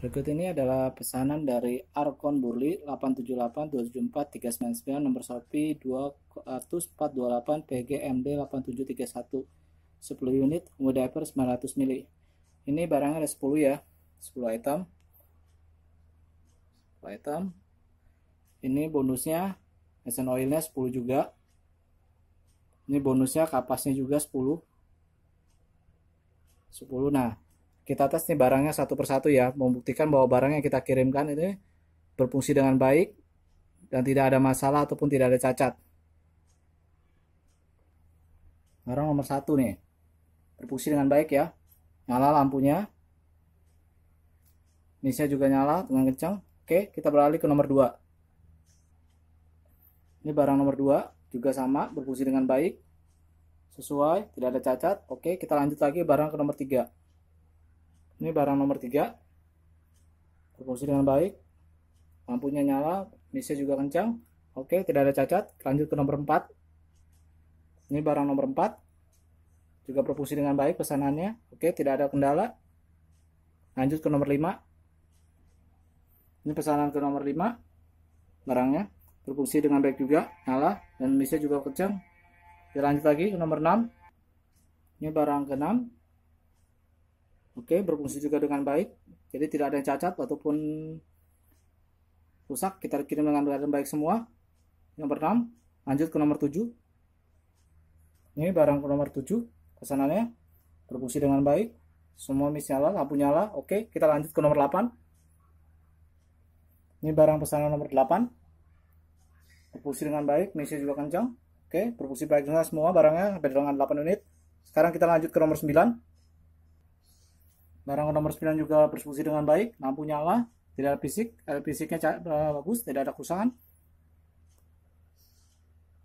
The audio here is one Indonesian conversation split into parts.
Berikut ini adalah pesanan dari Arkon Burli 878-274-399 nomor Shopee 2428 PGMD 8731 10 unit Homo diaper 900 mili ini barangnya ada 10 ya 10 item 10 item ini bonusnya mesin oilnya 10 juga ini bonusnya kapasnya juga 10 10 nah kita tes nih barangnya satu persatu ya membuktikan bahwa barang yang kita kirimkan ini berfungsi dengan baik dan tidak ada masalah ataupun tidak ada cacat barang nomor satu nih berfungsi dengan baik ya nyala lampunya Ini saya juga nyala dengan kencang oke kita beralih ke nomor dua ini barang nomor dua juga sama berfungsi dengan baik sesuai tidak ada cacat oke kita lanjut lagi barang ke nomor tiga ini barang nomor 3 berfungsi dengan baik lampunya nyala misi juga kencang oke tidak ada cacat lanjut ke nomor 4 ini barang nomor 4 juga berfungsi dengan baik pesanannya oke tidak ada kendala lanjut ke nomor 5 ini pesanan ke nomor 5 barangnya berfungsi dengan baik juga nyala dan misi juga kencang kita lanjut lagi ke nomor 6 ini barang ke 6 Oke, berfungsi juga dengan baik. Jadi tidak ada yang cacat ataupun rusak. Kita kirim dengan keadaan baik semua. Nomor 6, lanjut ke nomor 7. Ini barang ke nomor 7, pesanannya. Berfungsi dengan baik. Semua mis nyala, lampu nyala. Oke, kita lanjut ke nomor 8. Ini barang pesanan nomor 8. Berfungsi dengan baik, misi juga kencang. Oke, berfungsi baik semua barangnya, beda dengan 8 unit. Sekarang kita lanjut ke nomor 9 Barang nomor 9 juga berfungsi dengan baik, lampu nyala, tidak ada fisik, eh, fisiknya eh, bagus, tidak ada kerusakan.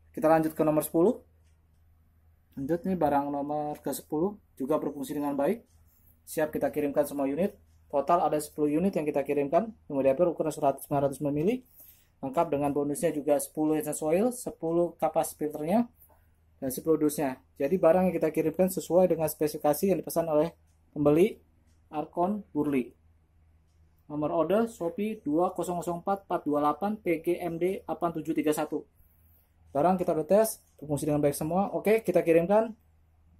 Kita lanjut ke nomor 10. Lanjut nih barang nomor ke-10 juga berfungsi dengan baik. Siap kita kirimkan semua unit. Total ada 10 unit yang kita kirimkan. Kemudian ukuran 100 900 mm, Lengkap dengan bonusnya juga 10 essence oil, 10 kapas filternya, dan 10 dusnya. Jadi barang yang kita kirimkan sesuai dengan spesifikasi yang dipesan oleh pembeli Arkon Burli. Nomor order Shopee 2004428 PGMD 8731. Barang kita udah tes, fungsi dengan baik semua. Oke, kita kirimkan.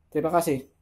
Terima kasih.